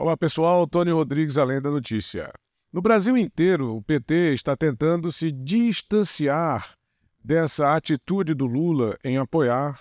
Olá pessoal, Tony Rodrigues, Além da Notícia. No Brasil inteiro, o PT está tentando se distanciar dessa atitude do Lula em apoiar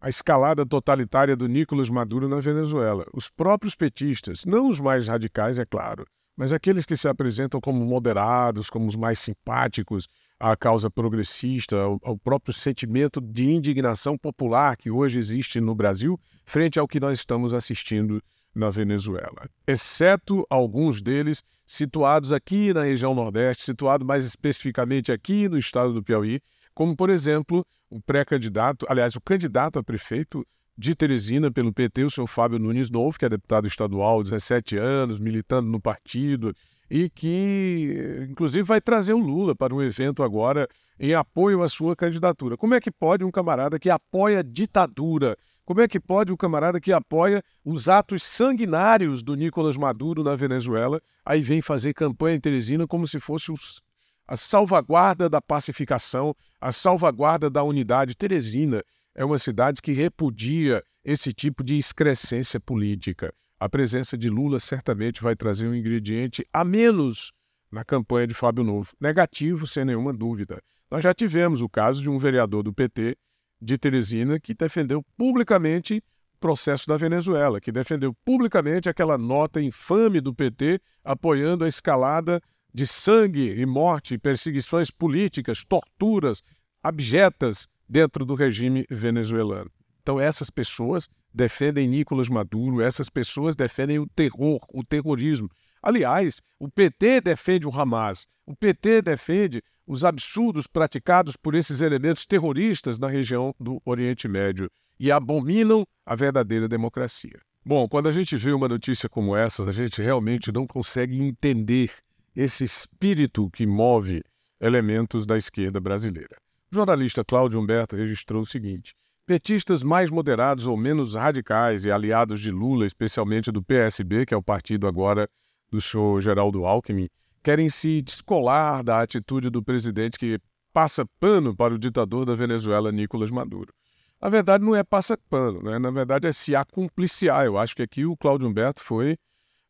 a escalada totalitária do Nicolas Maduro na Venezuela. Os próprios petistas, não os mais radicais, é claro, mas aqueles que se apresentam como moderados, como os mais simpáticos à causa progressista, ao, ao próprio sentimento de indignação popular que hoje existe no Brasil, frente ao que nós estamos assistindo na Venezuela, exceto alguns deles situados aqui na região Nordeste, situado mais especificamente aqui no estado do Piauí, como, por exemplo, o pré-candidato, aliás, o candidato a prefeito de Teresina pelo PT, o senhor Fábio Nunes Novo, que é deputado estadual, 17 anos, militando no partido, e que, inclusive, vai trazer o Lula para um evento agora em apoio à sua candidatura. Como é que pode um camarada que apoia a ditadura, como é que pode um camarada que apoia os atos sanguinários do Nicolas Maduro na Venezuela, aí vem fazer campanha em Teresina como se fosse os, a salvaguarda da pacificação, a salvaguarda da unidade. Teresina é uma cidade que repudia esse tipo de excrescência política a presença de Lula certamente vai trazer um ingrediente a menos na campanha de Fábio Novo. Negativo, sem nenhuma dúvida. Nós já tivemos o caso de um vereador do PT de Teresina que defendeu publicamente o processo da Venezuela, que defendeu publicamente aquela nota infame do PT apoiando a escalada de sangue e morte, perseguições políticas, torturas abjetas dentro do regime venezuelano. Então, essas pessoas defendem Nicolas Maduro, essas pessoas defendem o terror, o terrorismo. Aliás, o PT defende o Hamas, o PT defende os absurdos praticados por esses elementos terroristas na região do Oriente Médio e abominam a verdadeira democracia. Bom, quando a gente vê uma notícia como essa, a gente realmente não consegue entender esse espírito que move elementos da esquerda brasileira. O jornalista Cláudio Humberto registrou o seguinte: Petistas mais moderados ou menos radicais e aliados de Lula, especialmente do PSB, que é o partido agora do senhor Geraldo Alckmin, querem se descolar da atitude do presidente que passa pano para o ditador da Venezuela, Nicolás Maduro. A verdade não é passa pano, né? na verdade é se acumpliciar. Eu acho que aqui o Cláudio Humberto foi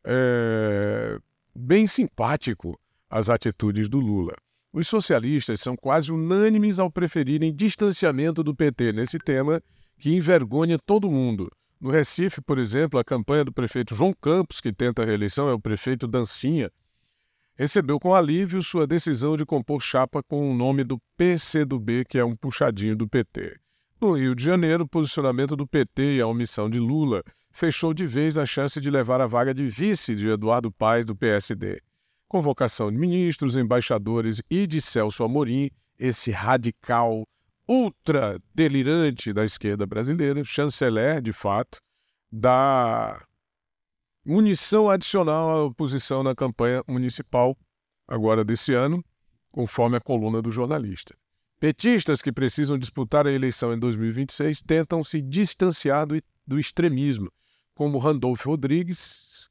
é, bem simpático às atitudes do Lula. Os socialistas são quase unânimes ao preferirem distanciamento do PT nesse tema que envergonha todo mundo. No Recife, por exemplo, a campanha do prefeito João Campos, que tenta a reeleição, é o prefeito Dancinha, recebeu com alívio sua decisão de compor chapa com o nome do PCdoB, que é um puxadinho do PT. No Rio de Janeiro, o posicionamento do PT e a omissão de Lula fechou de vez a chance de levar a vaga de vice de Eduardo Paes do PSD convocação de ministros, embaixadores e de Celso Amorim, esse radical ultra delirante da esquerda brasileira, chanceler, de fato, da munição adicional à oposição na campanha municipal agora desse ano, conforme a coluna do jornalista. Petistas que precisam disputar a eleição em 2026 tentam se distanciar do, do extremismo, como Randolfo Rodrigues,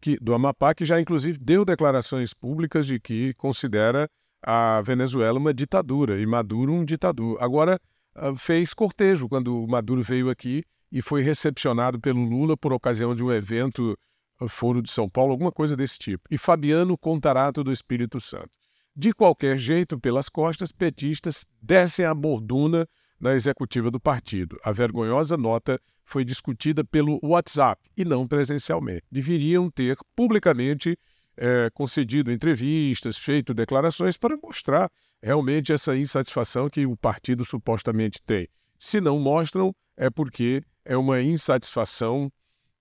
que, do Amapá, que já inclusive deu declarações públicas de que considera a Venezuela uma ditadura e Maduro um ditador. Agora, ah, fez cortejo quando o Maduro veio aqui e foi recepcionado pelo Lula por ocasião de um evento ah, Foro de São Paulo, alguma coisa desse tipo. E Fabiano Contarato do Espírito Santo. De qualquer jeito, pelas costas, petistas descem a borduna na executiva do partido. A vergonhosa nota foi discutida pelo WhatsApp e não presencialmente. Deveriam ter publicamente é, concedido entrevistas, feito declarações para mostrar realmente essa insatisfação que o partido supostamente tem. Se não mostram, é porque é uma insatisfação,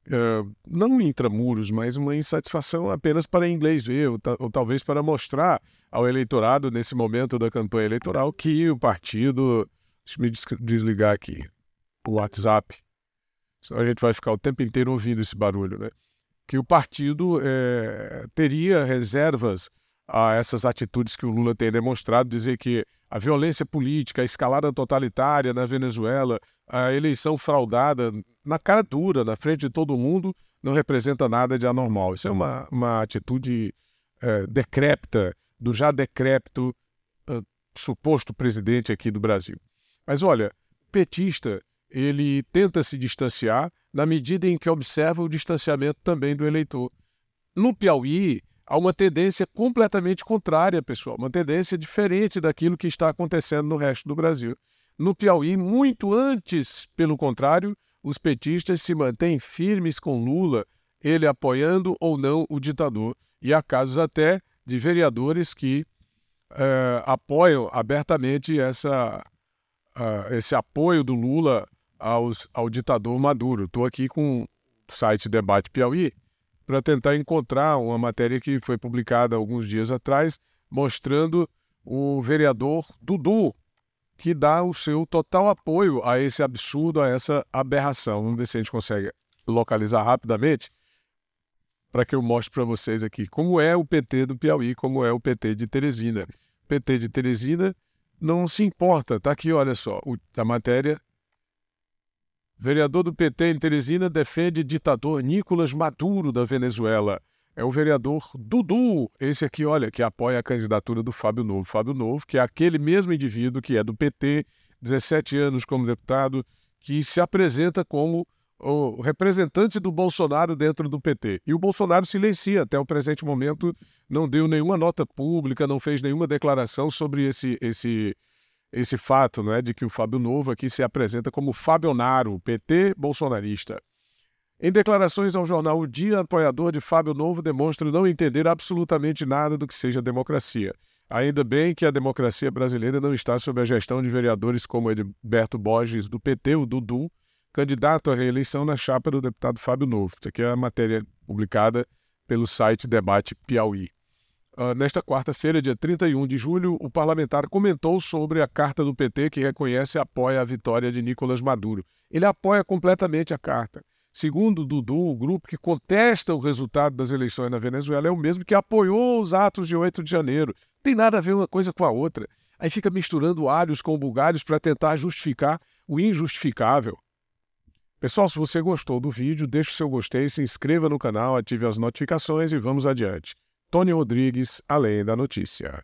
uh, não intramuros, mas uma insatisfação apenas para inglês ver, ou, ou, talvez para mostrar ao eleitorado, nesse momento da campanha eleitoral, que o partido Deixa eu me desligar aqui o WhatsApp, senão a gente vai ficar o tempo inteiro ouvindo esse barulho, né? Que o partido é, teria reservas a essas atitudes que o Lula tem demonstrado, dizer que a violência política, a escalada totalitária na Venezuela, a eleição fraudada na cara dura, na frente de todo mundo, não representa nada de anormal. Isso é uma, uma atitude é, decrépita do já decrépito é, suposto presidente aqui do Brasil. Mas olha, petista, ele tenta se distanciar na medida em que observa o distanciamento também do eleitor. No Piauí, há uma tendência completamente contrária, pessoal, uma tendência diferente daquilo que está acontecendo no resto do Brasil. No Piauí, muito antes, pelo contrário, os petistas se mantêm firmes com Lula, ele apoiando ou não o ditador. E há casos até de vereadores que eh, apoiam abertamente essa esse apoio do Lula aos, ao ditador Maduro. Estou aqui com o site Debate Piauí para tentar encontrar uma matéria que foi publicada alguns dias atrás mostrando o vereador Dudu, que dá o seu total apoio a esse absurdo, a essa aberração. Vamos ver se a gente consegue localizar rapidamente para que eu mostre para vocês aqui como é o PT do Piauí, como é o PT de Teresina. PT de Teresina não se importa. Está aqui, olha só, o, a matéria. Vereador do PT em Teresina defende ditador Nicolas Maduro da Venezuela. É o vereador Dudu, esse aqui, olha, que apoia a candidatura do Fábio Novo. Fábio Novo, que é aquele mesmo indivíduo que é do PT, 17 anos como deputado, que se apresenta como o representante do Bolsonaro dentro do PT. E o Bolsonaro silencia, até o presente momento, não deu nenhuma nota pública, não fez nenhuma declaração sobre esse, esse, esse fato né, de que o Fábio Novo aqui se apresenta como fábio naro PT bolsonarista. Em declarações ao jornal O Dia, apoiador de Fábio Novo demonstra não entender absolutamente nada do que seja democracia. Ainda bem que a democracia brasileira não está sob a gestão de vereadores como Edberto Borges, do PT, o Dudu, candidato à reeleição na chapa do deputado Fábio Novo. Isso aqui é a matéria publicada pelo site Debate Piauí. Uh, nesta quarta-feira, dia 31 de julho, o parlamentar comentou sobre a carta do PT que reconhece e apoia a vitória de Nicolas Maduro. Ele apoia completamente a carta. Segundo Dudu, o grupo que contesta o resultado das eleições na Venezuela é o mesmo que apoiou os atos de 8 de janeiro. Tem nada a ver uma coisa com a outra. Aí fica misturando alhos com bugalhos para tentar justificar o injustificável. Pessoal, se você gostou do vídeo, deixe seu gostei, se inscreva no canal, ative as notificações e vamos adiante. Tony Rodrigues, Além da Notícia.